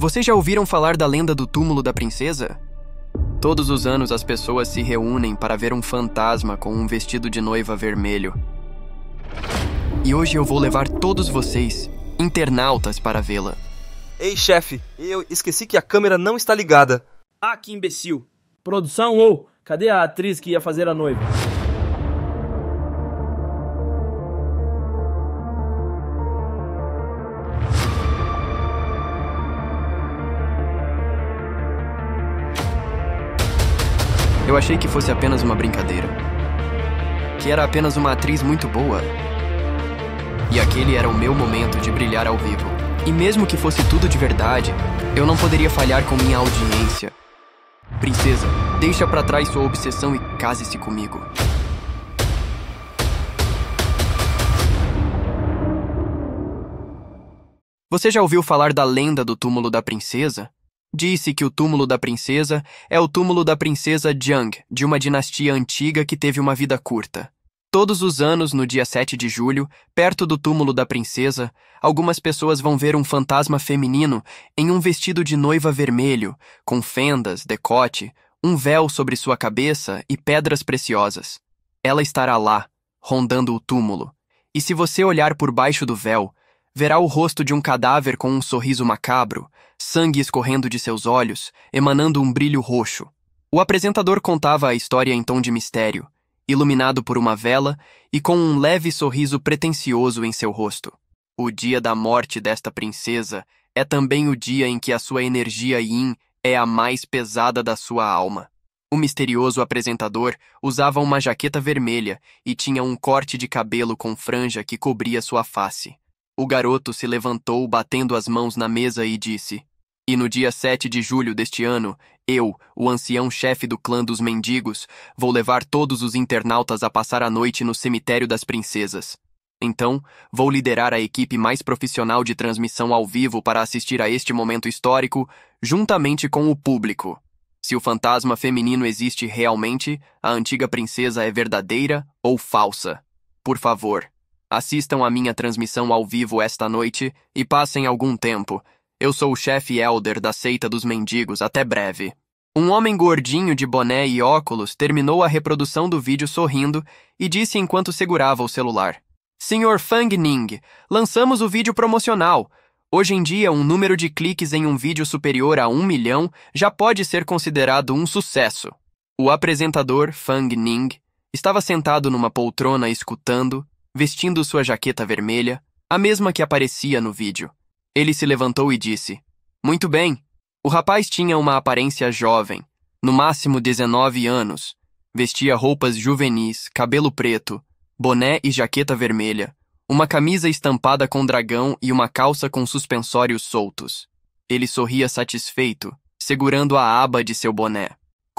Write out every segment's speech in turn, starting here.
Vocês já ouviram falar da lenda do túmulo da princesa? Todos os anos as pessoas se reúnem para ver um fantasma com um vestido de noiva vermelho. E hoje eu vou levar todos vocês, internautas, para vê-la. Ei, chefe, eu esqueci que a câmera não está ligada. Ah, que imbecil! Produção ou cadê a atriz que ia fazer a noiva? Eu achei que fosse apenas uma brincadeira. Que era apenas uma atriz muito boa. E aquele era o meu momento de brilhar ao vivo. E mesmo que fosse tudo de verdade, eu não poderia falhar com minha audiência. Princesa, deixa para trás sua obsessão e case-se comigo. Você já ouviu falar da lenda do túmulo da princesa? Disse que o túmulo da princesa é o túmulo da princesa Jiang, de uma dinastia antiga que teve uma vida curta. Todos os anos, no dia 7 de julho, perto do túmulo da princesa, algumas pessoas vão ver um fantasma feminino em um vestido de noiva vermelho, com fendas, decote, um véu sobre sua cabeça e pedras preciosas. Ela estará lá, rondando o túmulo. E se você olhar por baixo do véu, verá o rosto de um cadáver com um sorriso macabro, sangue escorrendo de seus olhos, emanando um brilho roxo. O apresentador contava a história em tom de mistério, iluminado por uma vela e com um leve sorriso pretensioso em seu rosto. O dia da morte desta princesa é também o dia em que a sua energia yin é a mais pesada da sua alma. O misterioso apresentador usava uma jaqueta vermelha e tinha um corte de cabelo com franja que cobria sua face. O garoto se levantou batendo as mãos na mesa e disse: E no dia 7 de julho deste ano, eu, o ancião-chefe do clã dos mendigos, vou levar todos os internautas a passar a noite no cemitério das princesas. Então, vou liderar a equipe mais profissional de transmissão ao vivo para assistir a este momento histórico, juntamente com o público. Se o fantasma feminino existe realmente, a antiga princesa é verdadeira ou falsa. Por favor, assistam à minha transmissão ao vivo esta noite e passem algum tempo. Eu sou o chefe elder da seita dos mendigos, até breve. Um homem gordinho de boné e óculos terminou a reprodução do vídeo sorrindo e disse enquanto segurava o celular: Senhor Fang Ning, lançamos o vídeo promocional. Hoje em dia, um número de cliques em um vídeo superior a um milhão já pode ser considerado um sucesso. O apresentador, Fang Ning, estava sentado numa poltrona escutando vestindo sua jaqueta vermelha, a mesma que aparecia no vídeo. Ele se levantou e disse: Muito bem. O rapaz tinha uma aparência jovem, no máximo 19 anos. Vestia roupas juvenis, cabelo preto, boné e jaqueta vermelha, uma camisa estampada com dragão e uma calça com suspensórios soltos. Ele sorria satisfeito, segurando a aba de seu boné.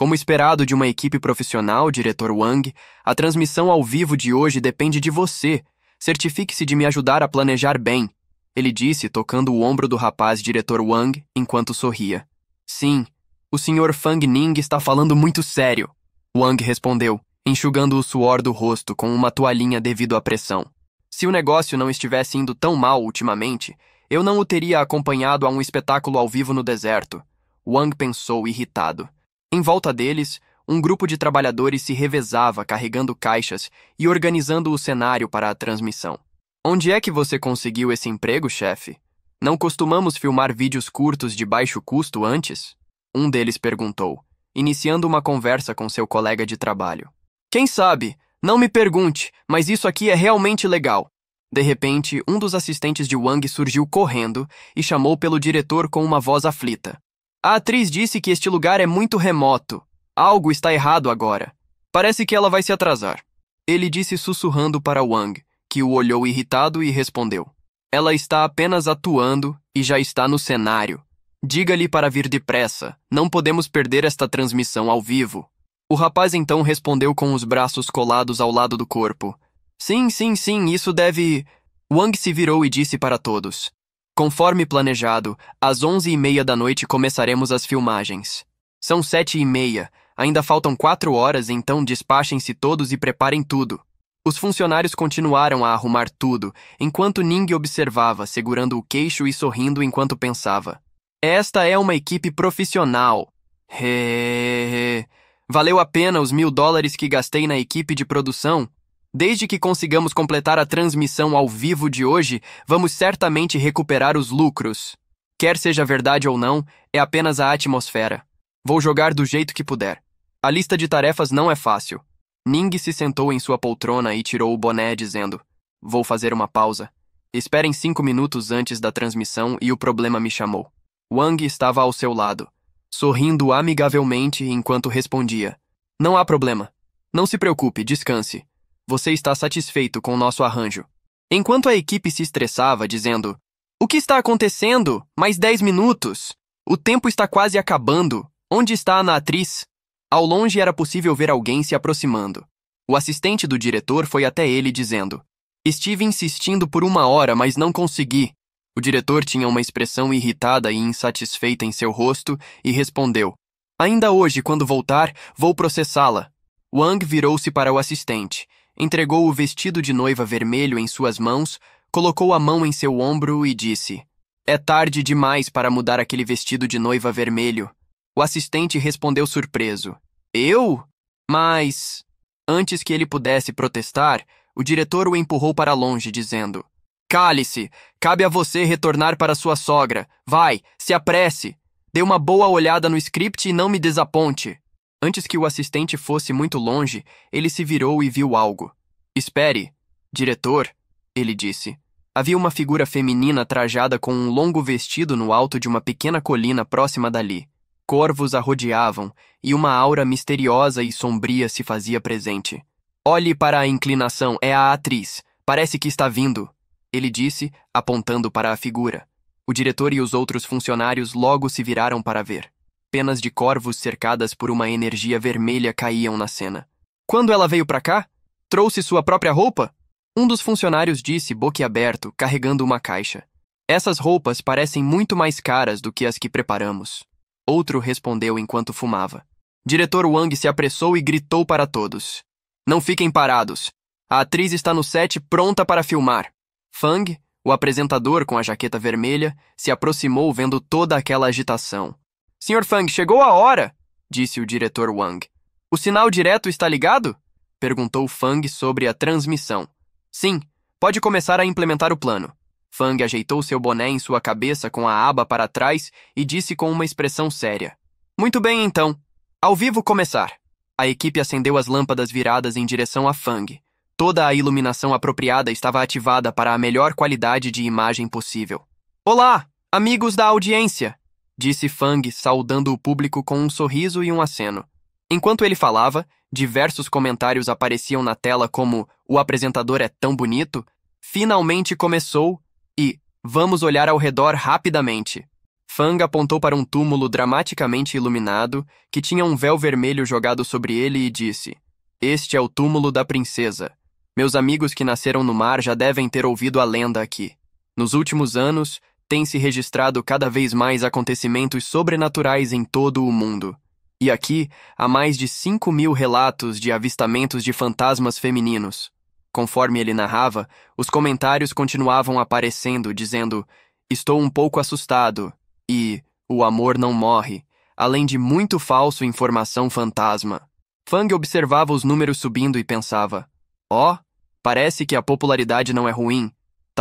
Como esperado de uma equipe profissional, diretor Wang, a transmissão ao vivo de hoje depende de você. Certifique-se de me ajudar a planejar bem. Ele disse, tocando o ombro do rapaz diretor Wang enquanto sorria. Sim, o Sr. Fang Ning está falando muito sério. Wang respondeu, enxugando o suor do rosto com uma toalhinha devido à pressão. Se o negócio não estivesse indo tão mal ultimamente, eu não o teria acompanhado a um espetáculo ao vivo no deserto. Wang pensou, irritado. Em volta deles, um grupo de trabalhadores se revezava carregando caixas e organizando o cenário para a transmissão. Onde é que você conseguiu esse emprego, chefe? Não costumamos filmar vídeos curtos de baixo custo antes? Um deles perguntou, iniciando uma conversa com seu colega de trabalho. Quem sabe? Não me pergunte, mas isso aqui é realmente legal. De repente, um dos assistentes de Wang surgiu correndo e chamou pelo diretor com uma voz aflita. A atriz disse que este lugar é muito remoto. Algo está errado agora. Parece que ela vai se atrasar. Ele disse sussurrando para Wang, que o olhou irritado e respondeu: Ela está apenas atuando e já está no cenário. Diga-lhe para vir depressa, não podemos perder esta transmissão ao vivo. O rapaz então respondeu com os braços colados ao lado do corpo: Sim, sim, sim, isso deve. Wang se virou e disse para todos: Conforme planejado, às onze e meia da noite começaremos as filmagens. São sete e meia, ainda faltam quatro horas, então despachem-se todos e preparem tudo. Os funcionários continuaram a arrumar tudo, enquanto Ning observava, segurando o queixo e sorrindo enquanto pensava. Esta é uma equipe profissional. Hehehe. Valeu a pena os mil dólares que gastei na equipe de produção? Desde que consigamos completar a transmissão ao vivo de hoje, vamos certamente recuperar os lucros. Quer seja verdade ou não, é apenas a atmosfera. Vou jogar do jeito que puder. A lista de tarefas não é fácil. Ning se sentou em sua poltrona e tirou o boné, dizendo: Vou fazer uma pausa. Esperem cinco minutos antes da transmissão e o problema me chamou. Wang estava ao seu lado, sorrindo amigavelmente enquanto respondia: Não há problema. Não se preocupe, descanse você está satisfeito com nosso arranjo. Enquanto a equipe se estressava, dizendo: O que está acontecendo? Mais 10 minutos! O tempo está quase acabando. Onde está a atriz? Ao longe era possível ver alguém se aproximando. O assistente do diretor foi até ele, dizendo: Estive insistindo por uma hora, mas não consegui. O diretor tinha uma expressão irritada e insatisfeita em seu rosto e respondeu: Ainda hoje, quando voltar, vou processá-la. Wang virou-se para o assistente entregou o vestido de noiva vermelho em suas mãos, colocou a mão em seu ombro e disse: É tarde demais para mudar aquele vestido de noiva vermelho. O assistente respondeu surpreso: Eu? Mas. Antes que ele pudesse protestar, o diretor o empurrou para longe, dizendo: Cale-se! Cabe a você retornar para sua sogra. Vai, se apresse! Dê uma boa olhada no script e não me desaponte. Antes que o assistente fosse muito longe, ele se virou e viu algo. Espere, diretor, ele disse. Havia uma figura feminina trajada com um longo vestido no alto de uma pequena colina próxima dali. Corvos a rodeavam e uma aura misteriosa e sombria se fazia presente. Olhe para a inclinação, é a atriz. Parece que está vindo, ele disse, apontando para a figura. O diretor e os outros funcionários logo se viraram para ver penas de corvos cercadas por uma energia vermelha caíam na cena. Quando ela veio para cá? Trouxe sua própria roupa? Um dos funcionários disse, boquiaberto, carregando uma caixa. Essas roupas parecem muito mais caras do que as que preparamos. Outro respondeu enquanto fumava. Diretor Wang se apressou e gritou para todos. Não fiquem parados. A atriz está no set pronta para filmar. Fang, o apresentador com a jaqueta vermelha, se aproximou vendo toda aquela agitação. Sr. Fang, chegou a hora! disse o diretor Wang. O sinal direto está ligado? perguntou Fang sobre a transmissão. Sim, pode começar a implementar o plano. Fang ajeitou seu boné em sua cabeça com a aba para trás e disse com uma expressão séria: Muito bem, então. Ao vivo começar. A equipe acendeu as lâmpadas viradas em direção a Fang. Toda a iluminação apropriada estava ativada para a melhor qualidade de imagem possível. Olá, amigos da audiência! disse Fang, saudando o público com um sorriso e um aceno. Enquanto ele falava, diversos comentários apareciam na tela como o apresentador é tão bonito, finalmente começou e vamos olhar ao redor rapidamente. Fang apontou para um túmulo dramaticamente iluminado que tinha um véu vermelho jogado sobre ele e disse: Este é o túmulo da princesa. Meus amigos que nasceram no mar já devem ter ouvido a lenda aqui. Nos últimos anos, tem se registrado cada vez mais acontecimentos sobrenaturais em todo o mundo. E aqui há mais de 5 mil relatos de avistamentos de fantasmas femininos. Conforme ele narrava, os comentários continuavam aparecendo, dizendo: Estou um pouco assustado e O amor não morre, além de muito falso informação fantasma. Fang observava os números subindo e pensava: Ó, oh, parece que a popularidade não é ruim,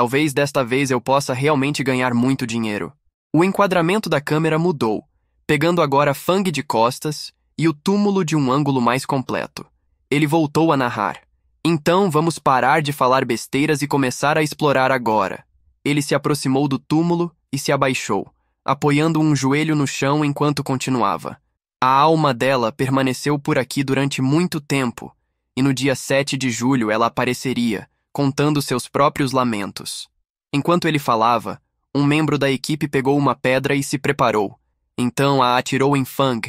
Talvez desta vez eu possa realmente ganhar muito dinheiro. O enquadramento da câmera mudou, pegando agora Fang de costas e o túmulo de um ângulo mais completo. Ele voltou a narrar. Então vamos parar de falar besteiras e começar a explorar agora. Ele se aproximou do túmulo e se abaixou, apoiando um joelho no chão enquanto continuava. A alma dela permaneceu por aqui durante muito tempo, e no dia 7 de julho ela apareceria, contando seus próprios lamentos. Enquanto ele falava, um membro da equipe pegou uma pedra e se preparou. Então a atirou em Fang,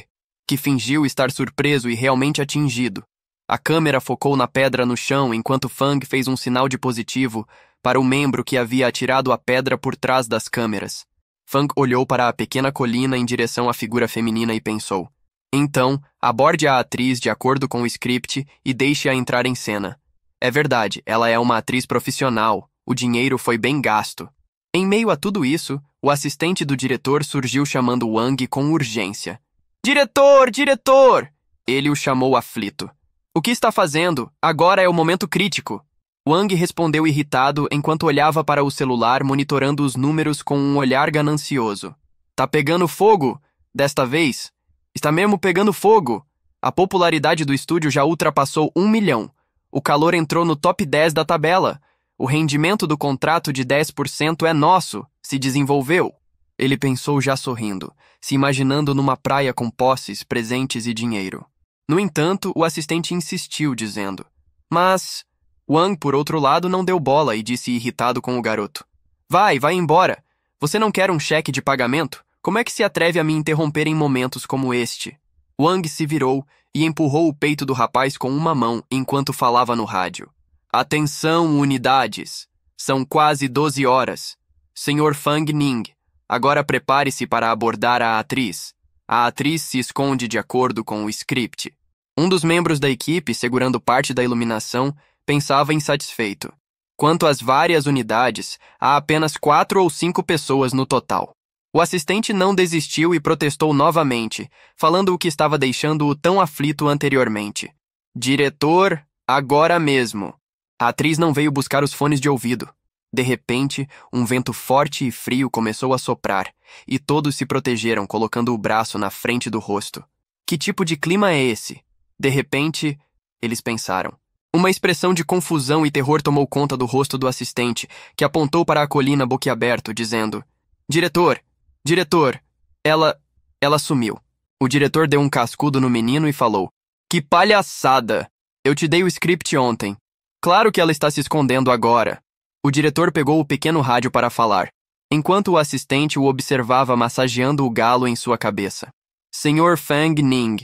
que fingiu estar surpreso e realmente atingido. A câmera focou na pedra no chão enquanto Fang fez um sinal de positivo para o membro que havia atirado a pedra por trás das câmeras. Fang olhou para a pequena colina em direção à figura feminina e pensou. Então, aborde a atriz de acordo com o script e deixe-a entrar em cena. É verdade, ela é uma atriz profissional, o dinheiro foi bem gasto. Em meio a tudo isso, o assistente do diretor surgiu chamando Wang com urgência. Diretor, diretor! Ele o chamou aflito. O que está fazendo? Agora é o momento crítico. Wang respondeu irritado enquanto olhava para o celular monitorando os números com um olhar ganancioso. Tá pegando fogo? Desta vez? Está mesmo pegando fogo? A popularidade do estúdio já ultrapassou um milhão. O calor entrou no top 10 da tabela. O rendimento do contrato de 10% é nosso, se desenvolveu. Ele pensou já sorrindo, se imaginando numa praia com posses, presentes e dinheiro. No entanto, o assistente insistiu, dizendo: Mas. Wang, por outro lado, não deu bola e disse irritado com o garoto: Vai, vai embora. Você não quer um cheque de pagamento? Como é que se atreve a me interromper em momentos como este? Wang se virou e empurrou o peito do rapaz com uma mão enquanto falava no rádio. Atenção, unidades! São quase 12 horas. Senhor Fang Ning, agora prepare-se para abordar a atriz. A atriz se esconde de acordo com o script. Um dos membros da equipe, segurando parte da iluminação, pensava insatisfeito. Quanto às várias unidades, há apenas quatro ou cinco pessoas no total. O assistente não desistiu e protestou novamente, falando o que estava deixando-o tão aflito anteriormente. Diretor, agora mesmo. A atriz não veio buscar os fones de ouvido. De repente, um vento forte e frio começou a soprar, e todos se protegeram colocando o braço na frente do rosto. Que tipo de clima é esse? De repente, eles pensaram. Uma expressão de confusão e terror tomou conta do rosto do assistente, que apontou para a colina boquiaberto, dizendo: Diretor, Diretor, ela. ela sumiu. O diretor deu um cascudo no menino e falou: Que palhaçada! Eu te dei o script ontem. Claro que ela está se escondendo agora. O diretor pegou o pequeno rádio para falar, enquanto o assistente o observava massageando o galo em sua cabeça. Senhor Fang Ning,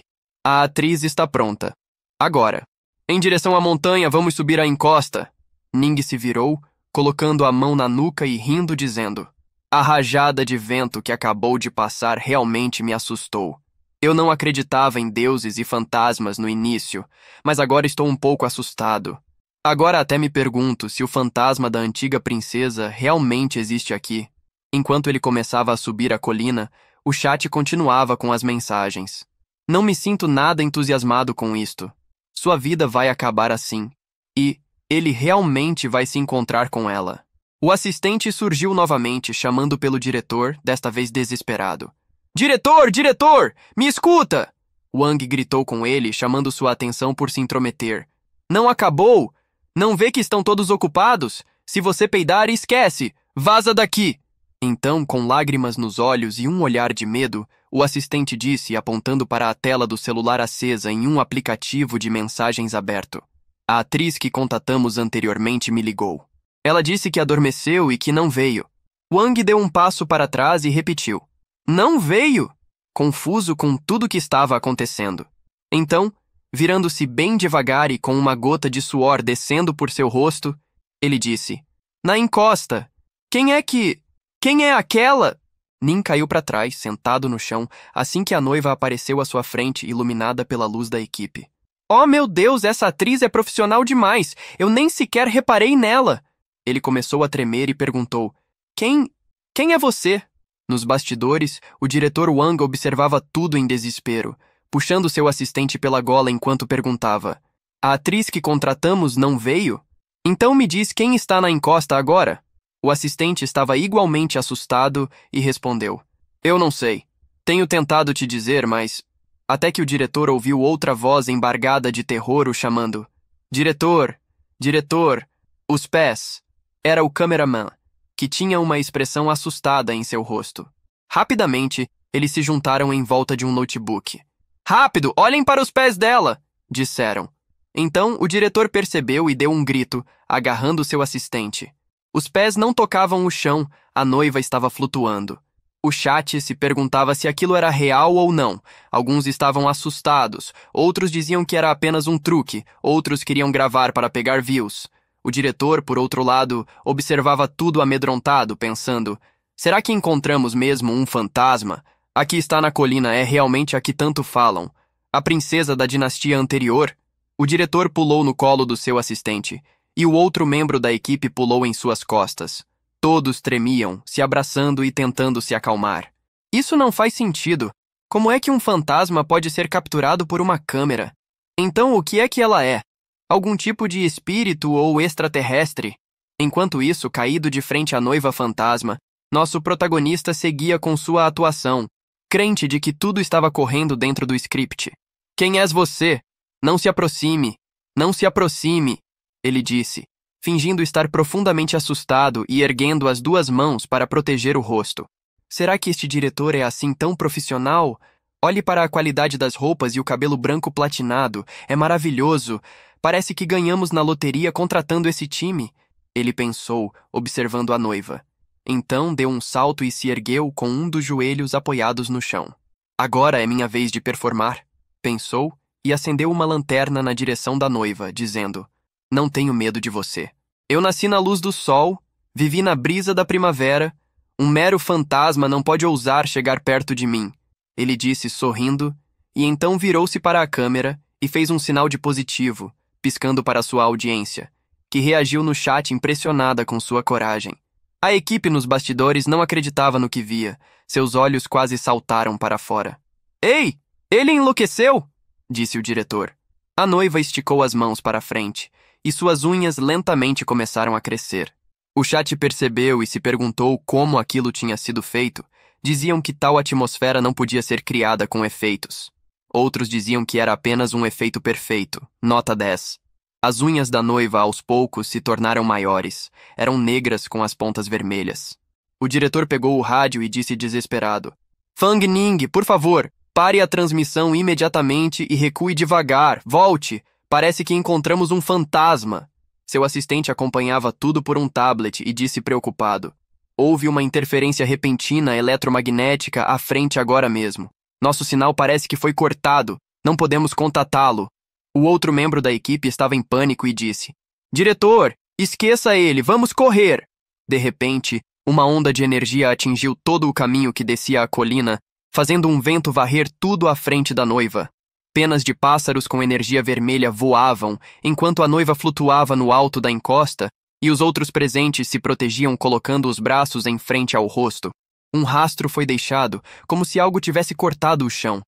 a atriz está pronta. Agora. Em direção à montanha, vamos subir a encosta. Ning se virou, colocando a mão na nuca e rindo, dizendo: a rajada de vento que acabou de passar realmente me assustou. Eu não acreditava em deuses e fantasmas no início, mas agora estou um pouco assustado. Agora até me pergunto se o fantasma da antiga princesa realmente existe aqui. Enquanto ele começava a subir a colina, o chat continuava com as mensagens. Não me sinto nada entusiasmado com isto. Sua vida vai acabar assim. E ele realmente vai se encontrar com ela. O assistente surgiu novamente, chamando pelo diretor, desta vez desesperado. Diretor, diretor, me escuta! Wang gritou com ele, chamando sua atenção por se intrometer. Não acabou? Não vê que estão todos ocupados? Se você peidar, esquece! Vaza daqui! Então, com lágrimas nos olhos e um olhar de medo, o assistente disse, apontando para a tela do celular acesa em um aplicativo de mensagens aberto. A atriz que contatamos anteriormente me ligou. Ela disse que adormeceu e que não veio. Wang deu um passo para trás e repetiu: Não veio! Confuso com tudo o que estava acontecendo. Então, virando-se bem devagar e com uma gota de suor descendo por seu rosto, ele disse: Na encosta! Quem é que. Quem é aquela? Nin caiu para trás, sentado no chão, assim que a noiva apareceu à sua frente, iluminada pela luz da equipe. Oh meu Deus, essa atriz é profissional demais! Eu nem sequer reparei nela! Ele começou a tremer e perguntou: Quem. Quem é você? Nos bastidores, o diretor Wang observava tudo em desespero, puxando seu assistente pela gola enquanto perguntava: A atriz que contratamos não veio? Então me diz quem está na encosta agora? O assistente estava igualmente assustado e respondeu: Eu não sei. Tenho tentado te dizer, mas. Até que o diretor ouviu outra voz embargada de terror o chamando: Diretor! Diretor! Os pés! Era o cameraman, que tinha uma expressão assustada em seu rosto. Rapidamente, eles se juntaram em volta de um notebook. Rápido, olhem para os pés dela! disseram. Então o diretor percebeu e deu um grito, agarrando seu assistente. Os pés não tocavam o chão, a noiva estava flutuando. O chat se perguntava se aquilo era real ou não. Alguns estavam assustados, outros diziam que era apenas um truque, outros queriam gravar para pegar views. O diretor, por outro lado, observava tudo amedrontado, pensando: será que encontramos mesmo um fantasma? A que está na colina é realmente a que tanto falam. A princesa da dinastia anterior? O diretor pulou no colo do seu assistente, e o outro membro da equipe pulou em suas costas. Todos tremiam, se abraçando e tentando se acalmar. Isso não faz sentido. Como é que um fantasma pode ser capturado por uma câmera? Então, o que é que ela é? algum tipo de espírito ou extraterrestre. Enquanto isso, caído de frente à noiva fantasma, nosso protagonista seguia com sua atuação, crente de que tudo estava correndo dentro do script. Quem és você? Não se aproxime! Não se aproxime! Ele disse, fingindo estar profundamente assustado e erguendo as duas mãos para proteger o rosto. Será que este diretor é assim tão profissional? Olhe para a qualidade das roupas e o cabelo branco platinado. É maravilhoso. Parece que ganhamos na loteria contratando esse time, ele pensou, observando a noiva. Então deu um salto e se ergueu com um dos joelhos apoiados no chão. Agora é minha vez de performar, pensou e acendeu uma lanterna na direção da noiva, dizendo: Não tenho medo de você. Eu nasci na luz do sol, vivi na brisa da primavera. Um mero fantasma não pode ousar chegar perto de mim, ele disse sorrindo, e então virou-se para a câmera e fez um sinal de positivo, piscando para sua audiência, que reagiu no chat impressionada com sua coragem. A equipe nos bastidores não acreditava no que via, seus olhos quase saltaram para fora. Ei! Ele enlouqueceu! disse o diretor. A noiva esticou as mãos para a frente, e suas unhas lentamente começaram a crescer. O chat percebeu e se perguntou como aquilo tinha sido feito. Diziam que tal atmosfera não podia ser criada com efeitos. Outros diziam que era apenas um efeito perfeito, nota 10. As unhas da noiva, aos poucos, se tornaram maiores. Eram negras com as pontas vermelhas. O diretor pegou o rádio e disse desesperado: Fang Ning, por favor, pare a transmissão imediatamente e recue devagar. Volte! Parece que encontramos um fantasma. Seu assistente acompanhava tudo por um tablet e disse preocupado: Houve uma interferência repentina eletromagnética à frente agora mesmo. Nosso sinal parece que foi cortado, não podemos contatá-lo. O outro membro da equipe estava em pânico e disse: Diretor, esqueça ele, vamos correr! De repente, uma onda de energia atingiu todo o caminho que descia a colina, fazendo um vento varrer tudo à frente da noiva. Penas de pássaros com energia vermelha voavam, enquanto a noiva flutuava no alto da encosta, e os outros presentes se protegiam colocando os braços em frente ao rosto. Um rastro foi deixado, como se algo tivesse cortado o chão.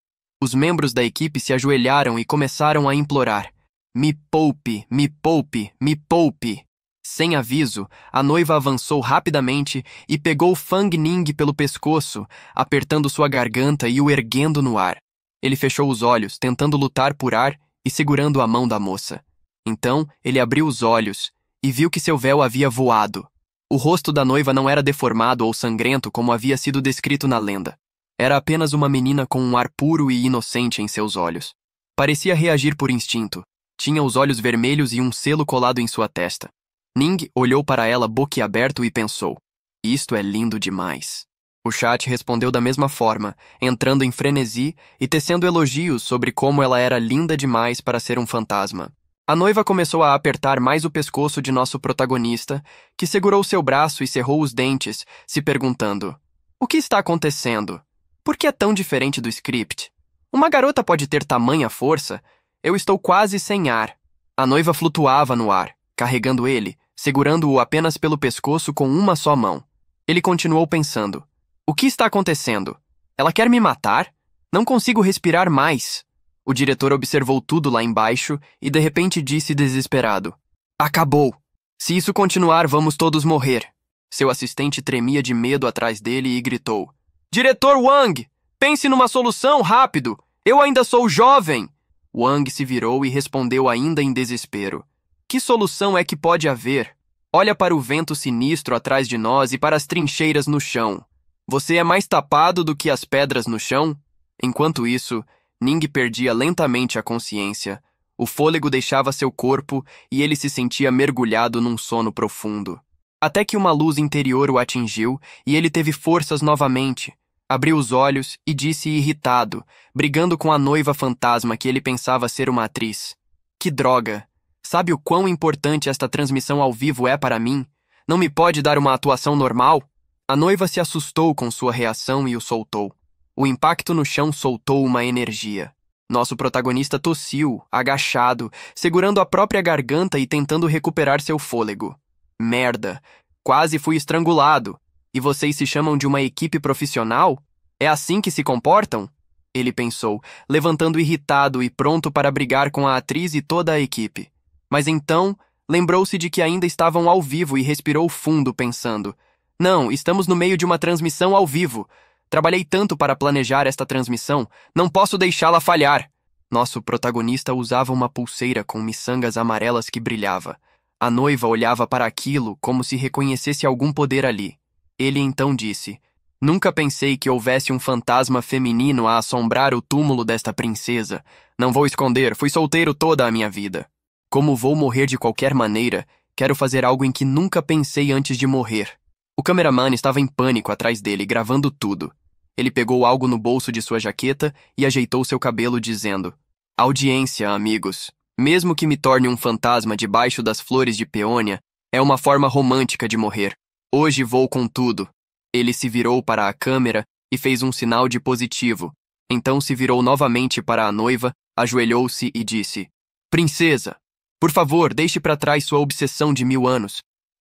Os membros da equipe se ajoelharam e começaram a implorar: Me poupe, me poupe, me poupe! Sem aviso, a noiva avançou rapidamente e pegou Fang Ning pelo pescoço, apertando sua garganta e o erguendo no ar. Ele fechou os olhos, tentando lutar por ar e segurando a mão da moça. Então, ele abriu os olhos e viu que seu véu havia voado. O rosto da noiva não era deformado ou sangrento como havia sido descrito na lenda. Era apenas uma menina com um ar puro e inocente em seus olhos. Parecia reagir por instinto. Tinha os olhos vermelhos e um selo colado em sua testa. Ning olhou para ela boquiaberto e pensou: Isto é lindo demais. O chat respondeu da mesma forma, entrando em frenesi e tecendo elogios sobre como ela era linda demais para ser um fantasma. A noiva começou a apertar mais o pescoço de nosso protagonista, que segurou seu braço e cerrou os dentes, se perguntando: O que está acontecendo? Por que é tão diferente do script? Uma garota pode ter tamanha força? Eu estou quase sem ar. A noiva flutuava no ar, carregando ele, segurando-o apenas pelo pescoço com uma só mão. Ele continuou pensando: O que está acontecendo? Ela quer me matar? Não consigo respirar mais. O diretor observou tudo lá embaixo e de repente disse desesperado: Acabou! Se isso continuar, vamos todos morrer. Seu assistente tremia de medo atrás dele e gritou: Diretor Wang! Pense numa solução rápido! Eu ainda sou jovem! Wang se virou e respondeu ainda em desespero: Que solução é que pode haver? Olha para o vento sinistro atrás de nós e para as trincheiras no chão. Você é mais tapado do que as pedras no chão? Enquanto isso, Ning perdia lentamente a consciência, o fôlego deixava seu corpo e ele se sentia mergulhado num sono profundo. Até que uma luz interior o atingiu e ele teve forças novamente. Abriu os olhos e disse irritado, brigando com a noiva fantasma que ele pensava ser uma atriz: Que droga! Sabe o quão importante esta transmissão ao vivo é para mim? Não me pode dar uma atuação normal? A noiva se assustou com sua reação e o soltou. O impacto no chão soltou uma energia. Nosso protagonista tossiu, agachado, segurando a própria garganta e tentando recuperar seu fôlego. Merda! Quase fui estrangulado! E vocês se chamam de uma equipe profissional? É assim que se comportam? Ele pensou, levantando irritado e pronto para brigar com a atriz e toda a equipe. Mas então, lembrou-se de que ainda estavam ao vivo e respirou fundo, pensando: Não, estamos no meio de uma transmissão ao vivo. Trabalhei tanto para planejar esta transmissão, não posso deixá-la falhar. Nosso protagonista usava uma pulseira com miçangas amarelas que brilhava. A noiva olhava para aquilo como se reconhecesse algum poder ali. Ele então disse: Nunca pensei que houvesse um fantasma feminino a assombrar o túmulo desta princesa. Não vou esconder, fui solteiro toda a minha vida. Como vou morrer de qualquer maneira, quero fazer algo em que nunca pensei antes de morrer. O cameraman estava em pânico atrás dele, gravando tudo. Ele pegou algo no bolso de sua jaqueta e ajeitou seu cabelo, dizendo: Audiência, amigos. Mesmo que me torne um fantasma debaixo das flores de peônia, é uma forma romântica de morrer. Hoje vou com tudo. Ele se virou para a câmera e fez um sinal de positivo. Então se virou novamente para a noiva, ajoelhou-se e disse: Princesa, por favor, deixe para trás sua obsessão de mil anos.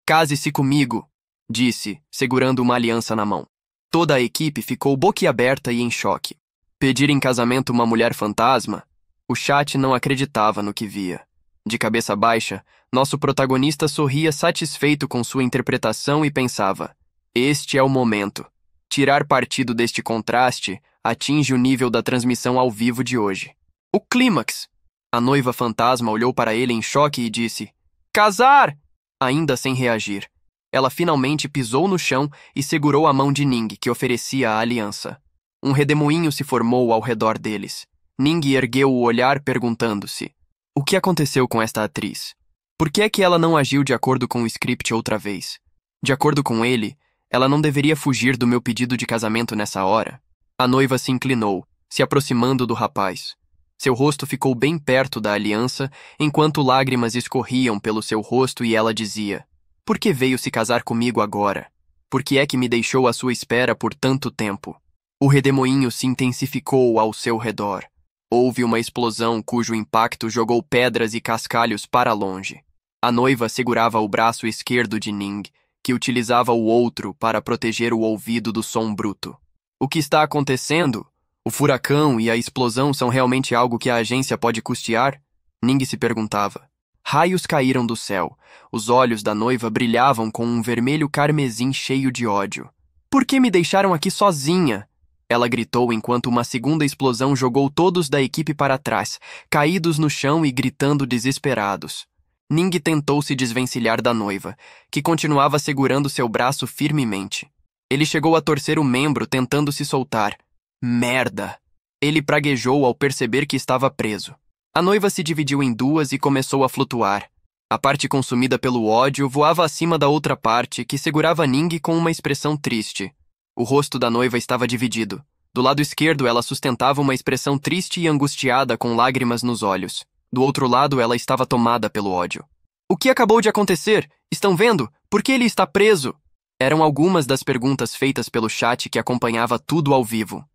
Case-se comigo, disse, segurando uma aliança na mão. Toda a equipe ficou boquiaberta e em choque. Pedir em casamento uma mulher fantasma? O chat não acreditava no que via. De cabeça baixa, nosso protagonista sorria satisfeito com sua interpretação e pensava: Este é o momento. Tirar partido deste contraste atinge o nível da transmissão ao vivo de hoje. O clímax! A noiva fantasma olhou para ele em choque e disse: Casar! Ainda sem reagir. Ela finalmente pisou no chão e segurou a mão de Ning, que oferecia a aliança. Um redemoinho se formou ao redor deles. Ning ergueu o olhar perguntando-se: O que aconteceu com esta atriz? Por que é que ela não agiu de acordo com o script outra vez? De acordo com ele, ela não deveria fugir do meu pedido de casamento nessa hora. A noiva se inclinou, se aproximando do rapaz. Seu rosto ficou bem perto da aliança, enquanto lágrimas escorriam pelo seu rosto e ela dizia: por que veio se casar comigo agora? Por que é que me deixou à sua espera por tanto tempo? O redemoinho se intensificou ao seu redor. Houve uma explosão cujo impacto jogou pedras e cascalhos para longe. A noiva segurava o braço esquerdo de Ning, que utilizava o outro para proteger o ouvido do som bruto. O que está acontecendo? O furacão e a explosão são realmente algo que a agência pode custear? Ning se perguntava. Raios caíram do céu. Os olhos da noiva brilhavam com um vermelho carmesim cheio de ódio. Por que me deixaram aqui sozinha? Ela gritou enquanto uma segunda explosão jogou todos da equipe para trás, caídos no chão e gritando desesperados. Ning tentou se desvencilhar da noiva, que continuava segurando seu braço firmemente. Ele chegou a torcer o membro tentando se soltar. Merda! Ele praguejou ao perceber que estava preso. A noiva se dividiu em duas e começou a flutuar. A parte consumida pelo ódio voava acima da outra parte, que segurava Ning com uma expressão triste. O rosto da noiva estava dividido. Do lado esquerdo, ela sustentava uma expressão triste e angustiada com lágrimas nos olhos. Do outro lado, ela estava tomada pelo ódio. O que acabou de acontecer? Estão vendo? Por que ele está preso? Eram algumas das perguntas feitas pelo chat que acompanhava tudo ao vivo.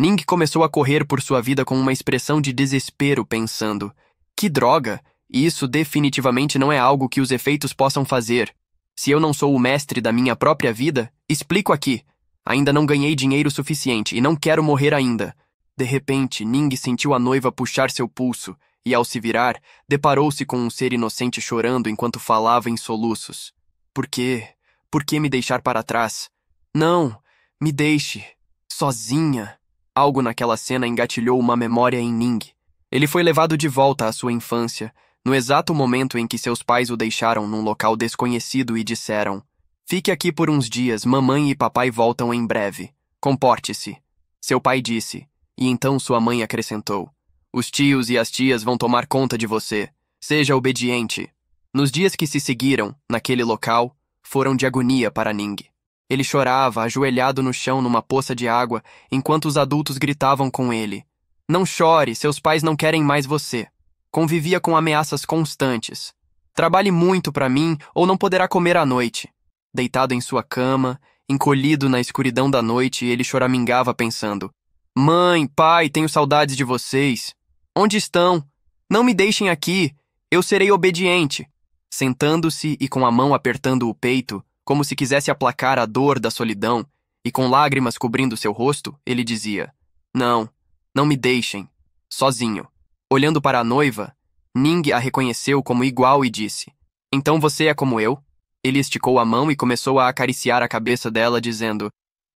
Ning começou a correr por sua vida com uma expressão de desespero, pensando: Que droga! Isso definitivamente não é algo que os efeitos possam fazer. Se eu não sou o mestre da minha própria vida, explico aqui. Ainda não ganhei dinheiro suficiente e não quero morrer ainda. De repente, Ning sentiu a noiva puxar seu pulso e, ao se virar, deparou-se com um ser inocente chorando enquanto falava em soluços. Por quê? Por que me deixar para trás? Não, me deixe. Sozinha. Algo naquela cena engatilhou uma memória em Ning. Ele foi levado de volta à sua infância, no exato momento em que seus pais o deixaram num local desconhecido e disseram: Fique aqui por uns dias, mamãe e papai voltam em breve. Comporte-se. Seu pai disse, e então sua mãe acrescentou: Os tios e as tias vão tomar conta de você. Seja obediente. Nos dias que se seguiram, naquele local, foram de agonia para Ning. Ele chorava, ajoelhado no chão numa poça de água, enquanto os adultos gritavam com ele. Não chore, seus pais não querem mais você. Convivia com ameaças constantes. Trabalhe muito para mim ou não poderá comer à noite. Deitado em sua cama, encolhido na escuridão da noite, ele choramingava pensando: Mãe, pai, tenho saudades de vocês. Onde estão? Não me deixem aqui. Eu serei obediente. Sentando-se e com a mão apertando o peito, como se quisesse aplacar a dor da solidão, e com lágrimas cobrindo seu rosto, ele dizia: Não, não me deixem, sozinho. Olhando para a noiva, Ning a reconheceu como igual e disse: Então você é como eu? Ele esticou a mão e começou a acariciar a cabeça dela, dizendo: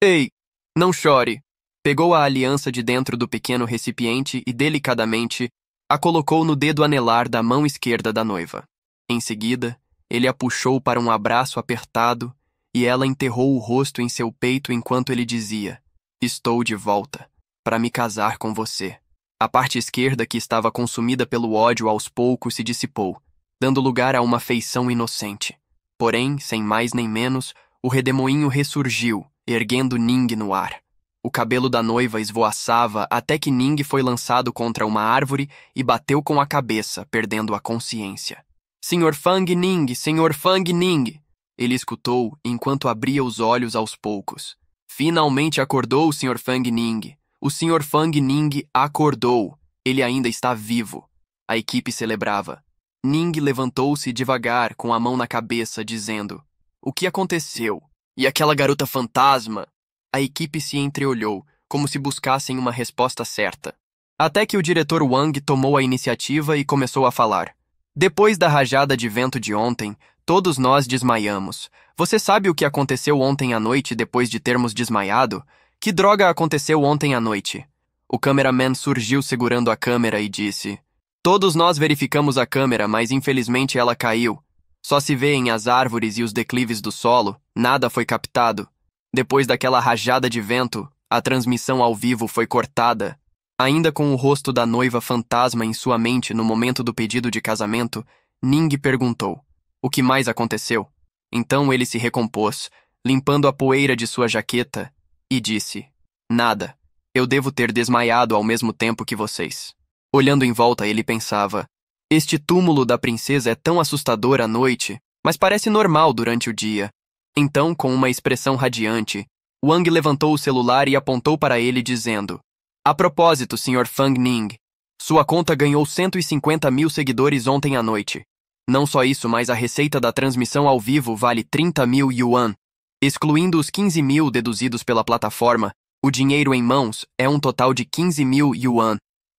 Ei, não chore. Pegou a aliança de dentro do pequeno recipiente e delicadamente a colocou no dedo anelar da mão esquerda da noiva. Em seguida, ele a puxou para um abraço apertado e ela enterrou o rosto em seu peito enquanto ele dizia: Estou de volta, para me casar com você. A parte esquerda, que estava consumida pelo ódio aos poucos, se dissipou, dando lugar a uma feição inocente. Porém, sem mais nem menos, o redemoinho ressurgiu, erguendo Ning no ar. O cabelo da noiva esvoaçava até que Ning foi lançado contra uma árvore e bateu com a cabeça, perdendo a consciência. Senhor Fang Ning, Senhor Fang Ning! Ele escutou enquanto abria os olhos aos poucos. Finalmente acordou o Sr. Fang Ning. O Sr. Fang Ning acordou. Ele ainda está vivo. A equipe celebrava. Ning levantou-se devagar, com a mão na cabeça, dizendo: O que aconteceu? E aquela garota fantasma? A equipe se entreolhou, como se buscassem uma resposta certa. Até que o diretor Wang tomou a iniciativa e começou a falar. Depois da rajada de vento de ontem, todos nós desmaiamos. Você sabe o que aconteceu ontem à noite depois de termos desmaiado? Que droga aconteceu ontem à noite? O cameraman surgiu segurando a câmera e disse: Todos nós verificamos a câmera, mas infelizmente ela caiu. Só se vêem as árvores e os declives do solo, nada foi captado. Depois daquela rajada de vento, a transmissão ao vivo foi cortada Ainda com o rosto da noiva fantasma em sua mente no momento do pedido de casamento, Ning perguntou: O que mais aconteceu? Então ele se recompôs, limpando a poeira de sua jaqueta, e disse: Nada. Eu devo ter desmaiado ao mesmo tempo que vocês. Olhando em volta, ele pensava: Este túmulo da princesa é tão assustador à noite, mas parece normal durante o dia. Então, com uma expressão radiante, Wang levantou o celular e apontou para ele, dizendo: a propósito, Sr. Fang Ning, sua conta ganhou 150 mil seguidores ontem à noite. Não só isso, mas a receita da transmissão ao vivo vale 30 mil yuan. Excluindo os 15 mil deduzidos pela plataforma, o dinheiro em mãos é um total de 15 mil yuan.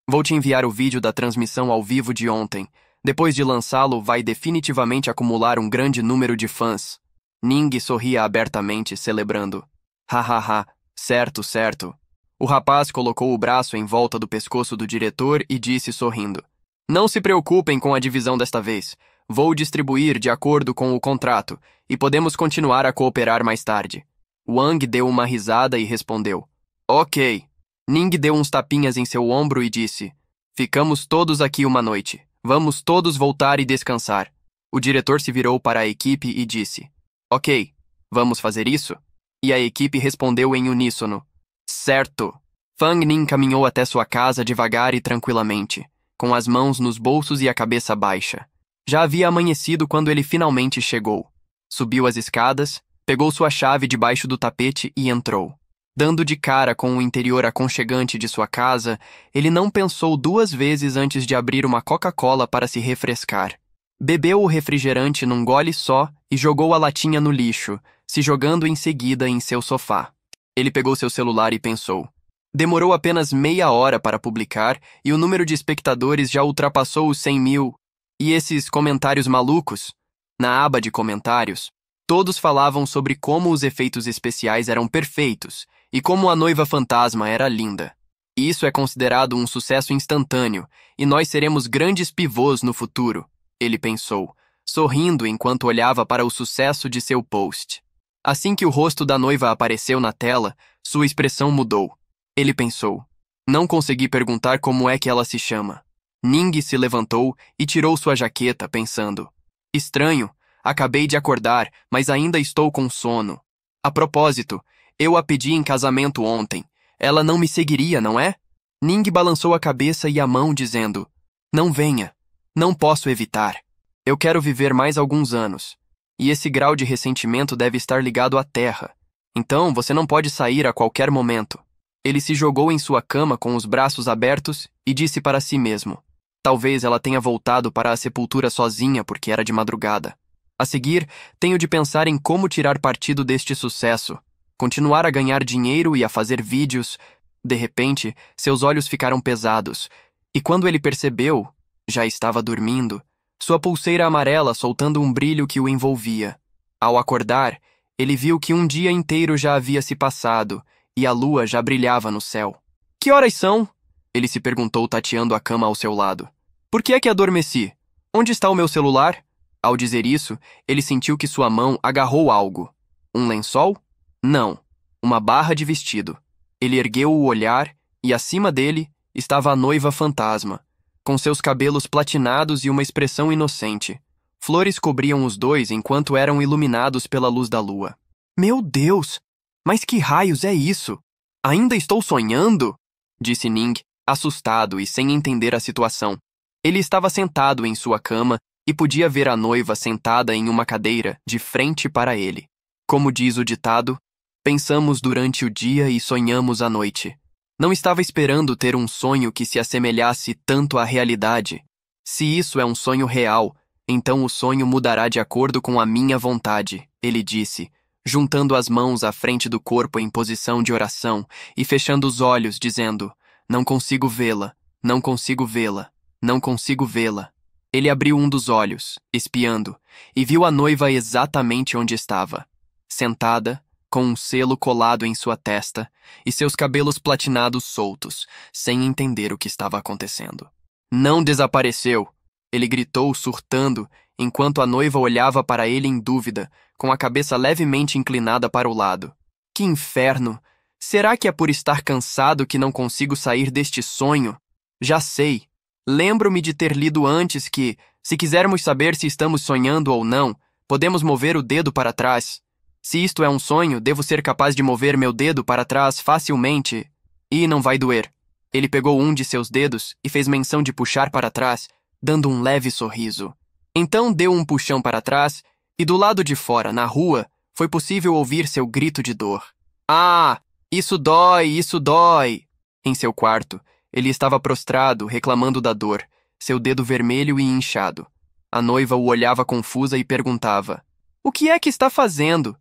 Vou te enviar o vídeo da transmissão ao vivo de ontem. Depois de lançá-lo, vai definitivamente acumular um grande número de fãs. Ning sorria abertamente, celebrando. Hahaha, certo, certo. O rapaz colocou o braço em volta do pescoço do diretor e disse sorrindo: Não se preocupem com a divisão desta vez. Vou distribuir de acordo com o contrato e podemos continuar a cooperar mais tarde. Wang deu uma risada e respondeu: Ok. Ning deu uns tapinhas em seu ombro e disse: Ficamos todos aqui uma noite. Vamos todos voltar e descansar. O diretor se virou para a equipe e disse: Ok, vamos fazer isso? E a equipe respondeu em uníssono: Certo! Fang Nin caminhou até sua casa devagar e tranquilamente, com as mãos nos bolsos e a cabeça baixa. Já havia amanhecido quando ele finalmente chegou. Subiu as escadas, pegou sua chave debaixo do tapete e entrou. Dando de cara com o interior aconchegante de sua casa, ele não pensou duas vezes antes de abrir uma Coca-Cola para se refrescar. Bebeu o refrigerante num gole só e jogou a latinha no lixo, se jogando em seguida em seu sofá. Ele pegou seu celular e pensou. Demorou apenas meia hora para publicar e o número de espectadores já ultrapassou os 100 mil. E esses comentários malucos? Na aba de comentários, todos falavam sobre como os efeitos especiais eram perfeitos e como a noiva fantasma era linda. Isso é considerado um sucesso instantâneo e nós seremos grandes pivôs no futuro, ele pensou, sorrindo enquanto olhava para o sucesso de seu post. Assim que o rosto da noiva apareceu na tela, sua expressão mudou. Ele pensou. Não consegui perguntar como é que ela se chama. Ning se levantou e tirou sua jaqueta, pensando: Estranho, acabei de acordar, mas ainda estou com sono. A propósito, eu a pedi em casamento ontem. Ela não me seguiria, não é? Ning balançou a cabeça e a mão, dizendo: Não venha. Não posso evitar. Eu quero viver mais alguns anos e esse grau de ressentimento deve estar ligado à terra. Então você não pode sair a qualquer momento. Ele se jogou em sua cama com os braços abertos e disse para si mesmo: Talvez ela tenha voltado para a sepultura sozinha porque era de madrugada. A seguir, tenho de pensar em como tirar partido deste sucesso, continuar a ganhar dinheiro e a fazer vídeos. De repente, seus olhos ficaram pesados, e quando ele percebeu, já estava dormindo sua pulseira amarela soltando um brilho que o envolvia. Ao acordar, ele viu que um dia inteiro já havia se passado e a lua já brilhava no céu. Que horas são? Ele se perguntou, tateando a cama ao seu lado. Por que é que adormeci? Onde está o meu celular? Ao dizer isso, ele sentiu que sua mão agarrou algo. Um lençol? Não, uma barra de vestido. Ele ergueu o olhar e acima dele estava a noiva fantasma, com seus cabelos platinados e uma expressão inocente. Flores cobriam os dois enquanto eram iluminados pela luz da lua. Meu Deus! Mas que raios é isso? Ainda estou sonhando? disse Ning, assustado e sem entender a situação. Ele estava sentado em sua cama e podia ver a noiva sentada em uma cadeira, de frente para ele. Como diz o ditado, pensamos durante o dia e sonhamos à noite. Não estava esperando ter um sonho que se assemelhasse tanto à realidade. Se isso é um sonho real, então o sonho mudará de acordo com a minha vontade, ele disse, juntando as mãos à frente do corpo em posição de oração e fechando os olhos, dizendo: Não consigo vê-la, não consigo vê-la, não consigo vê-la. Ele abriu um dos olhos, espiando, e viu a noiva exatamente onde estava, sentada, com um selo colado em sua testa e seus cabelos platinados soltos, sem entender o que estava acontecendo. Não desapareceu! Ele gritou, surtando, enquanto a noiva olhava para ele em dúvida, com a cabeça levemente inclinada para o lado. Que inferno! Será que é por estar cansado que não consigo sair deste sonho? Já sei. Lembro-me de ter lido antes que, se quisermos saber se estamos sonhando ou não, podemos mover o dedo para trás. Se isto é um sonho, devo ser capaz de mover meu dedo para trás facilmente e não vai doer. Ele pegou um de seus dedos e fez menção de puxar para trás, dando um leve sorriso. Então deu um puxão para trás e do lado de fora, na rua, foi possível ouvir seu grito de dor. Ah, isso dói, isso dói! Em seu quarto, ele estava prostrado, reclamando da dor, seu dedo vermelho e inchado. A noiva o olhava confusa e perguntava: O que é que está fazendo?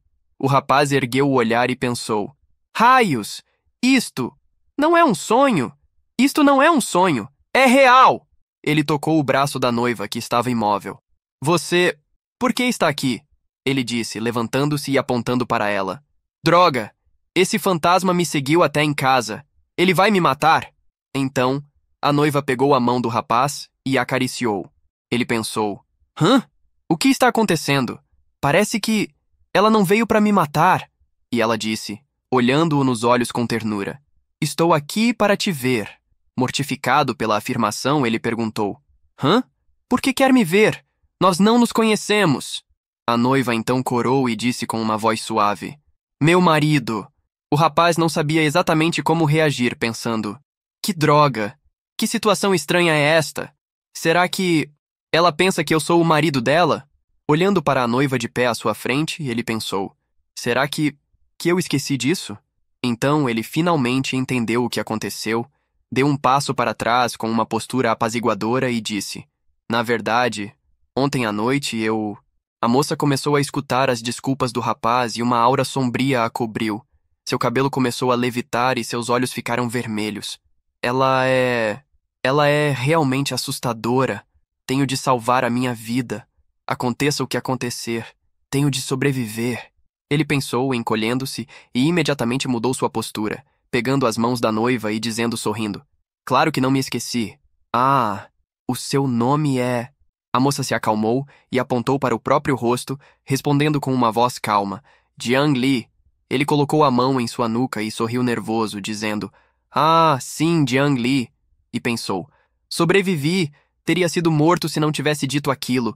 O rapaz ergueu o olhar e pensou: Raios! Isto não é um sonho! Isto não é um sonho! É real! Ele tocou o braço da noiva, que estava imóvel. Você. Por que está aqui? Ele disse, levantando-se e apontando para ela. Droga! Esse fantasma me seguiu até em casa. Ele vai me matar! Então, a noiva pegou a mão do rapaz e acariciou. Ele pensou: Hã? O que está acontecendo? Parece que. Ela não veio para me matar, e ela disse, olhando-o nos olhos com ternura. Estou aqui para te ver. Mortificado pela afirmação, ele perguntou: Hã? Por que quer me ver? Nós não nos conhecemos. A noiva então corou e disse com uma voz suave: Meu marido. O rapaz não sabia exatamente como reagir, pensando: Que droga! Que situação estranha é esta? Será que ela pensa que eu sou o marido dela? Olhando para a noiva de pé à sua frente, ele pensou: será que. que eu esqueci disso? Então ele finalmente entendeu o que aconteceu, deu um passo para trás com uma postura apaziguadora e disse: Na verdade, ontem à noite eu. A moça começou a escutar as desculpas do rapaz e uma aura sombria a cobriu. Seu cabelo começou a levitar e seus olhos ficaram vermelhos. Ela é. Ela é realmente assustadora. Tenho de salvar a minha vida. Aconteça o que acontecer, tenho de sobreviver. Ele pensou, encolhendo-se, e imediatamente mudou sua postura, pegando as mãos da noiva e dizendo sorrindo: Claro que não me esqueci. Ah, o seu nome é. A moça se acalmou e apontou para o próprio rosto, respondendo com uma voz calma: Jiang Li. Ele colocou a mão em sua nuca e sorriu nervoso, dizendo: Ah, sim, Jiang Li. E pensou: Sobrevivi! Teria sido morto se não tivesse dito aquilo.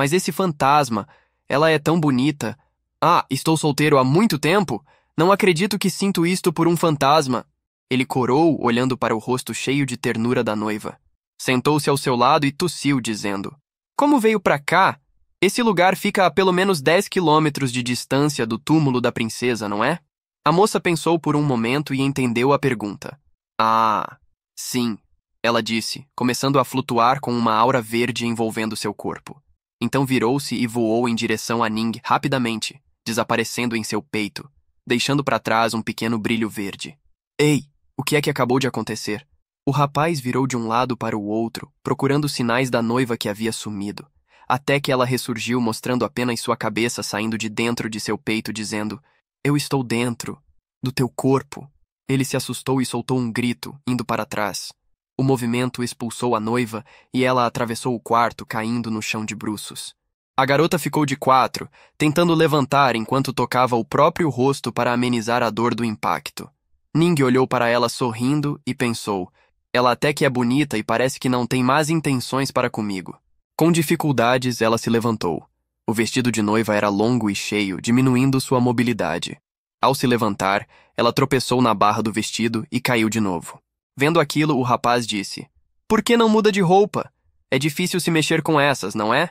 Mas esse fantasma, ela é tão bonita. Ah, estou solteiro há muito tempo? Não acredito que sinto isto por um fantasma. Ele corou, olhando para o rosto cheio de ternura da noiva. Sentou-se ao seu lado e tossiu, dizendo: Como veio para cá? Esse lugar fica a pelo menos 10 quilômetros de distância do túmulo da princesa, não é? A moça pensou por um momento e entendeu a pergunta. Ah, sim, ela disse, começando a flutuar com uma aura verde envolvendo seu corpo. Então virou-se e voou em direção a Ning rapidamente, desaparecendo em seu peito, deixando para trás um pequeno brilho verde. Ei, o que é que acabou de acontecer? O rapaz virou de um lado para o outro, procurando sinais da noiva que havia sumido, até que ela ressurgiu mostrando apenas sua cabeça saindo de dentro de seu peito, dizendo: Eu estou dentro, do teu corpo. Ele se assustou e soltou um grito, indo para trás. O movimento expulsou a noiva e ela atravessou o quarto, caindo no chão de bruços. A garota ficou de quatro, tentando levantar enquanto tocava o próprio rosto para amenizar a dor do impacto. Ning olhou para ela sorrindo e pensou: ela até que é bonita e parece que não tem más intenções para comigo. Com dificuldades, ela se levantou. O vestido de noiva era longo e cheio, diminuindo sua mobilidade. Ao se levantar, ela tropeçou na barra do vestido e caiu de novo. Vendo aquilo, o rapaz disse: Por que não muda de roupa? É difícil se mexer com essas, não é?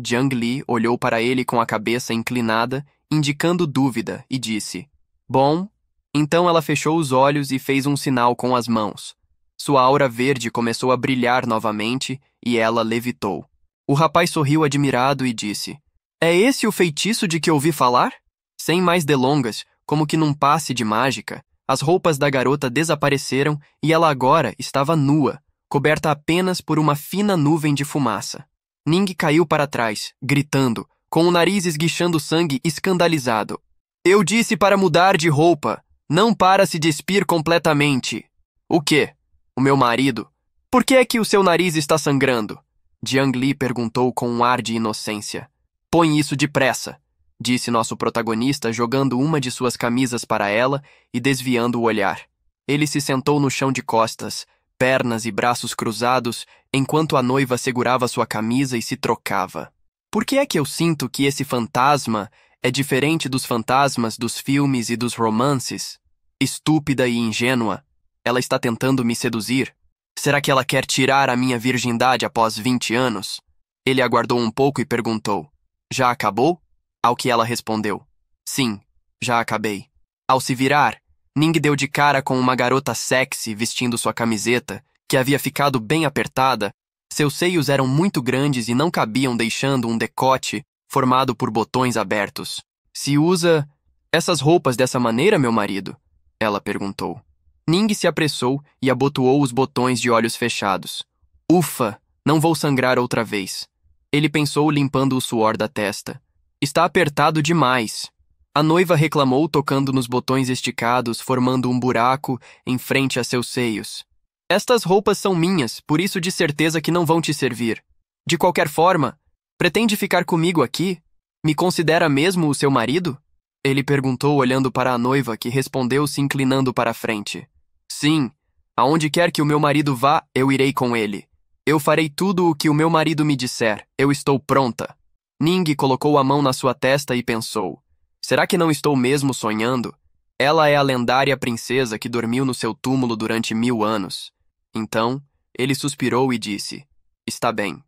Jiang Li olhou para ele com a cabeça inclinada, indicando dúvida, e disse: Bom. Então ela fechou os olhos e fez um sinal com as mãos. Sua aura verde começou a brilhar novamente e ela levitou. O rapaz sorriu admirado e disse: É esse o feitiço de que ouvi falar? Sem mais delongas, como que num passe de mágica, as roupas da garota desapareceram e ela agora estava nua, coberta apenas por uma fina nuvem de fumaça. Ning caiu para trás, gritando, com o nariz esguichando sangue escandalizado. Eu disse para mudar de roupa, não para se despir completamente. O quê? O meu marido? Por que é que o seu nariz está sangrando? Jiang Li perguntou com um ar de inocência. Põe isso depressa disse nosso protagonista, jogando uma de suas camisas para ela e desviando o olhar. Ele se sentou no chão de costas, pernas e braços cruzados, enquanto a noiva segurava sua camisa e se trocava. Por que é que eu sinto que esse fantasma é diferente dos fantasmas dos filmes e dos romances? Estúpida e ingênua, ela está tentando me seduzir. Será que ela quer tirar a minha virgindade após 20 anos? Ele aguardou um pouco e perguntou: Já acabou? Ao que ela respondeu: Sim, já acabei. Ao se virar, Ning deu de cara com uma garota sexy vestindo sua camiseta, que havia ficado bem apertada. Seus seios eram muito grandes e não cabiam, deixando um decote formado por botões abertos. Se usa essas roupas dessa maneira, meu marido? Ela perguntou. Ning se apressou e abotoou os botões de olhos fechados. Ufa, não vou sangrar outra vez. Ele pensou limpando o suor da testa. Está apertado demais. A noiva reclamou tocando nos botões esticados, formando um buraco em frente a seus seios. Estas roupas são minhas, por isso de certeza que não vão te servir. De qualquer forma, pretende ficar comigo aqui? Me considera mesmo o seu marido? Ele perguntou, olhando para a noiva, que respondeu se inclinando para a frente. Sim, aonde quer que o meu marido vá, eu irei com ele. Eu farei tudo o que o meu marido me disser, eu estou pronta. Ning colocou a mão na sua testa e pensou: será que não estou mesmo sonhando? Ela é a lendária princesa que dormiu no seu túmulo durante mil anos. Então, ele suspirou e disse: Está bem.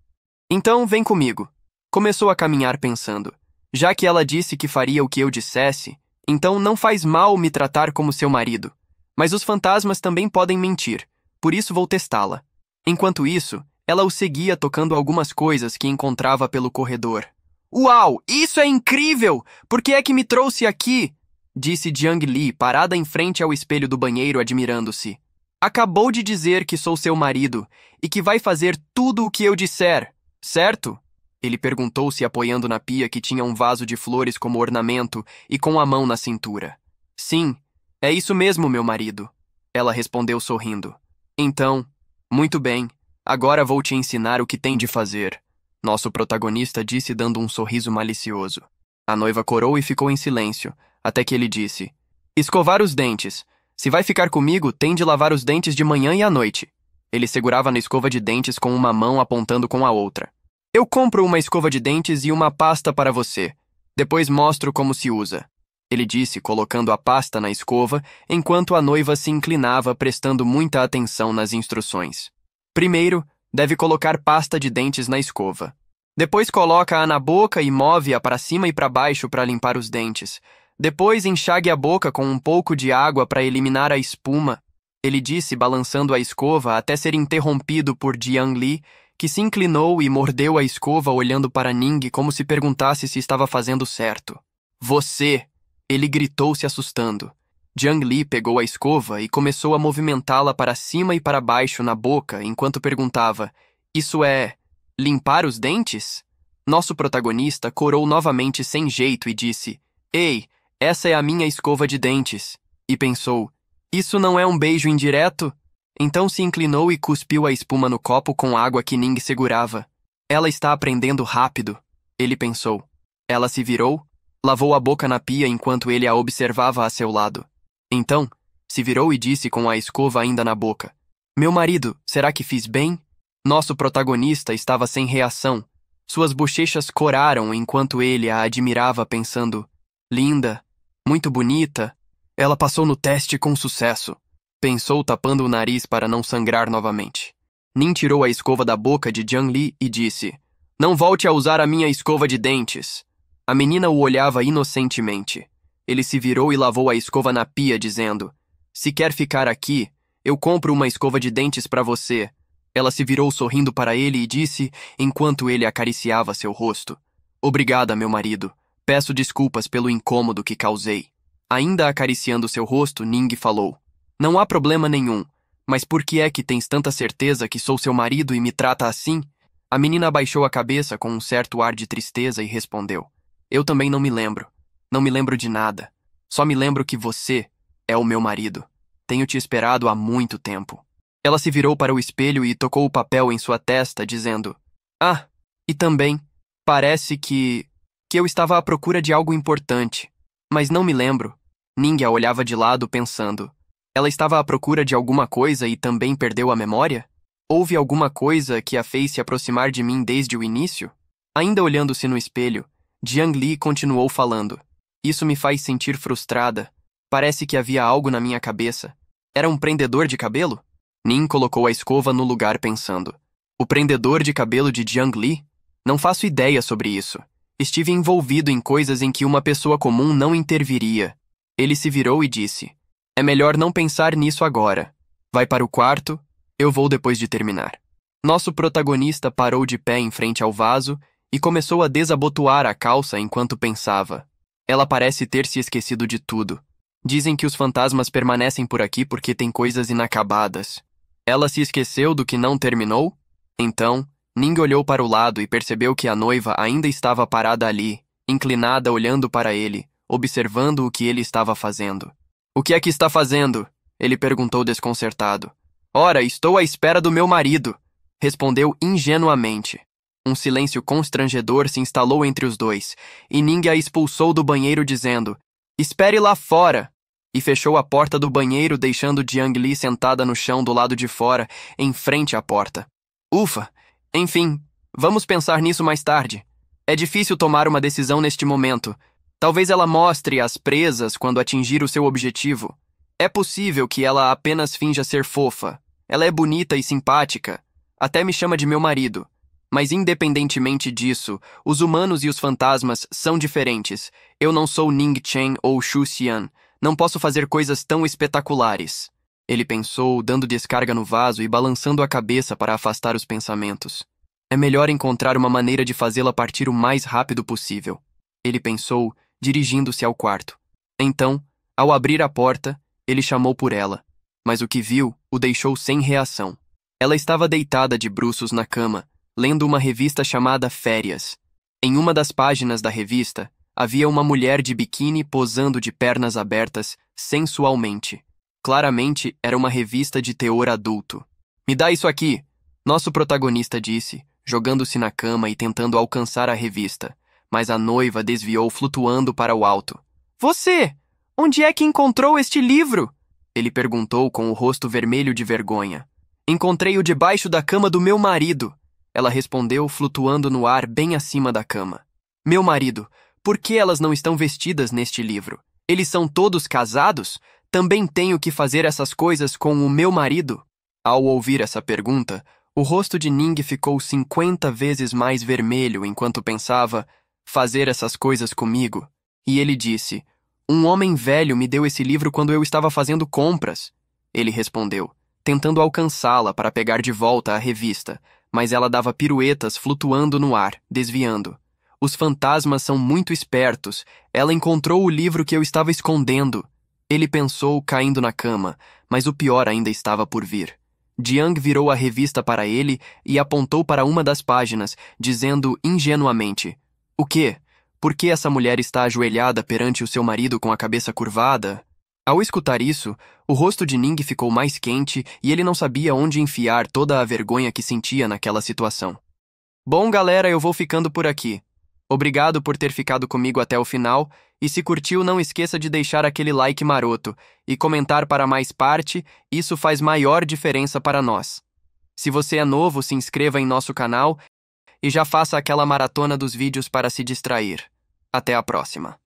Então, vem comigo. Começou a caminhar pensando: Já que ela disse que faria o que eu dissesse, então não faz mal me tratar como seu marido. Mas os fantasmas também podem mentir, por isso vou testá-la. Enquanto isso, ela o seguia tocando algumas coisas que encontrava pelo corredor. Uau, isso é incrível! Por que é que me trouxe aqui? Disse Jiang Li, parada em frente ao espelho do banheiro, admirando-se. Acabou de dizer que sou seu marido e que vai fazer tudo o que eu disser, certo? Ele perguntou se apoiando na pia que tinha um vaso de flores como ornamento e com a mão na cintura. Sim, é isso mesmo, meu marido. Ela respondeu sorrindo. Então, muito bem, agora vou te ensinar o que tem de fazer. Nosso protagonista disse dando um sorriso malicioso. A noiva corou e ficou em silêncio, até que ele disse: Escovar os dentes. Se vai ficar comigo, tem de lavar os dentes de manhã e à noite. Ele segurava na escova de dentes com uma mão apontando com a outra. Eu compro uma escova de dentes e uma pasta para você. Depois mostro como se usa. Ele disse, colocando a pasta na escova, enquanto a noiva se inclinava, prestando muita atenção nas instruções. Primeiro, deve colocar pasta de dentes na escova. Depois coloca-a na boca e move-a para cima e para baixo para limpar os dentes. Depois enxague a boca com um pouco de água para eliminar a espuma. Ele disse, balançando a escova até ser interrompido por Jiang Li, que se inclinou e mordeu a escova olhando para Ning como se perguntasse se estava fazendo certo. Você! Ele gritou se assustando. Jiang Li pegou a escova e começou a movimentá-la para cima e para baixo na boca enquanto perguntava: Isso é. limpar os dentes? Nosso protagonista corou novamente sem jeito e disse: Ei, essa é a minha escova de dentes. E pensou: Isso não é um beijo indireto? Então se inclinou e cuspiu a espuma no copo com água que Ning segurava. Ela está aprendendo rápido, ele pensou. Ela se virou, lavou a boca na pia enquanto ele a observava a seu lado. Então, se virou e disse com a escova ainda na boca: Meu marido, será que fiz bem? Nosso protagonista estava sem reação. Suas bochechas coraram enquanto ele a admirava, pensando: Linda, muito bonita. Ela passou no teste com sucesso. Pensou, tapando o nariz para não sangrar novamente. Nin tirou a escova da boca de Jiang Li e disse: Não volte a usar a minha escova de dentes. A menina o olhava inocentemente. Ele se virou e lavou a escova na pia, dizendo: Se quer ficar aqui, eu compro uma escova de dentes para você. Ela se virou sorrindo para ele e disse, enquanto ele acariciava seu rosto: Obrigada, meu marido. Peço desculpas pelo incômodo que causei. Ainda acariciando seu rosto, Ning falou: Não há problema nenhum, mas por que é que tens tanta certeza que sou seu marido e me trata assim? A menina abaixou a cabeça com um certo ar de tristeza e respondeu: Eu também não me lembro. Não me lembro de nada. Só me lembro que você é o meu marido. Tenho te esperado há muito tempo. Ela se virou para o espelho e tocou o papel em sua testa, dizendo: Ah, e também, parece que. que eu estava à procura de algo importante. Mas não me lembro. a olhava de lado, pensando: Ela estava à procura de alguma coisa e também perdeu a memória? Houve alguma coisa que a fez se aproximar de mim desde o início? Ainda olhando-se no espelho, Jiang Li continuou falando. Isso me faz sentir frustrada. Parece que havia algo na minha cabeça. Era um prendedor de cabelo? Nin colocou a escova no lugar pensando. O prendedor de cabelo de Jiang Li? Não faço ideia sobre isso. Estive envolvido em coisas em que uma pessoa comum não interviria. Ele se virou e disse: É melhor não pensar nisso agora. Vai para o quarto, eu vou depois de terminar. Nosso protagonista parou de pé em frente ao vaso e começou a desabotoar a calça enquanto pensava. Ela parece ter se esquecido de tudo. Dizem que os fantasmas permanecem por aqui porque tem coisas inacabadas. Ela se esqueceu do que não terminou? Então, Ning olhou para o lado e percebeu que a noiva ainda estava parada ali, inclinada olhando para ele, observando o que ele estava fazendo. O que é que está fazendo? Ele perguntou desconcertado. Ora, estou à espera do meu marido, respondeu ingenuamente. Um silêncio constrangedor se instalou entre os dois, e Ning a expulsou do banheiro dizendo: Espere lá fora! E fechou a porta do banheiro, deixando Jiang Li sentada no chão do lado de fora, em frente à porta. Ufa! Enfim, vamos pensar nisso mais tarde. É difícil tomar uma decisão neste momento. Talvez ela mostre as presas quando atingir o seu objetivo. É possível que ela apenas finja ser fofa. Ela é bonita e simpática. Até me chama de meu marido. Mas independentemente disso, os humanos e os fantasmas são diferentes. Eu não sou Ning Chen ou Xu Xian. Não posso fazer coisas tão espetaculares. Ele pensou, dando descarga no vaso e balançando a cabeça para afastar os pensamentos. É melhor encontrar uma maneira de fazê-la partir o mais rápido possível. Ele pensou, dirigindo-se ao quarto. Então, ao abrir a porta, ele chamou por ela. Mas o que viu o deixou sem reação. Ela estava deitada de bruços na cama, lendo uma revista chamada Férias. Em uma das páginas da revista, havia uma mulher de biquíni posando de pernas abertas, sensualmente. Claramente era uma revista de teor adulto. Me dá isso aqui! Nosso protagonista disse, jogando-se na cama e tentando alcançar a revista, mas a noiva desviou flutuando para o alto. Você! Onde é que encontrou este livro? Ele perguntou com o rosto vermelho de vergonha. Encontrei-o debaixo da cama do meu marido. Ela respondeu, flutuando no ar bem acima da cama. Meu marido, por que elas não estão vestidas neste livro? Eles são todos casados? Também tenho que fazer essas coisas com o meu marido? Ao ouvir essa pergunta, o rosto de Ning ficou cinquenta vezes mais vermelho enquanto pensava fazer essas coisas comigo. E ele disse: Um homem velho me deu esse livro quando eu estava fazendo compras. Ele respondeu, tentando alcançá-la para pegar de volta a revista, mas ela dava piruetas flutuando no ar, desviando. Os fantasmas são muito espertos. Ela encontrou o livro que eu estava escondendo. Ele pensou, caindo na cama, mas o pior ainda estava por vir. Jiang virou a revista para ele e apontou para uma das páginas, dizendo ingenuamente: O quê? Por que essa mulher está ajoelhada perante o seu marido com a cabeça curvada? Ao escutar isso, o rosto de Ning ficou mais quente e ele não sabia onde enfiar toda a vergonha que sentia naquela situação. Bom, galera, eu vou ficando por aqui. Obrigado por ter ficado comigo até o final, e se curtiu, não esqueça de deixar aquele like maroto e comentar para mais parte, isso faz maior diferença para nós. Se você é novo, se inscreva em nosso canal e já faça aquela maratona dos vídeos para se distrair. Até a próxima.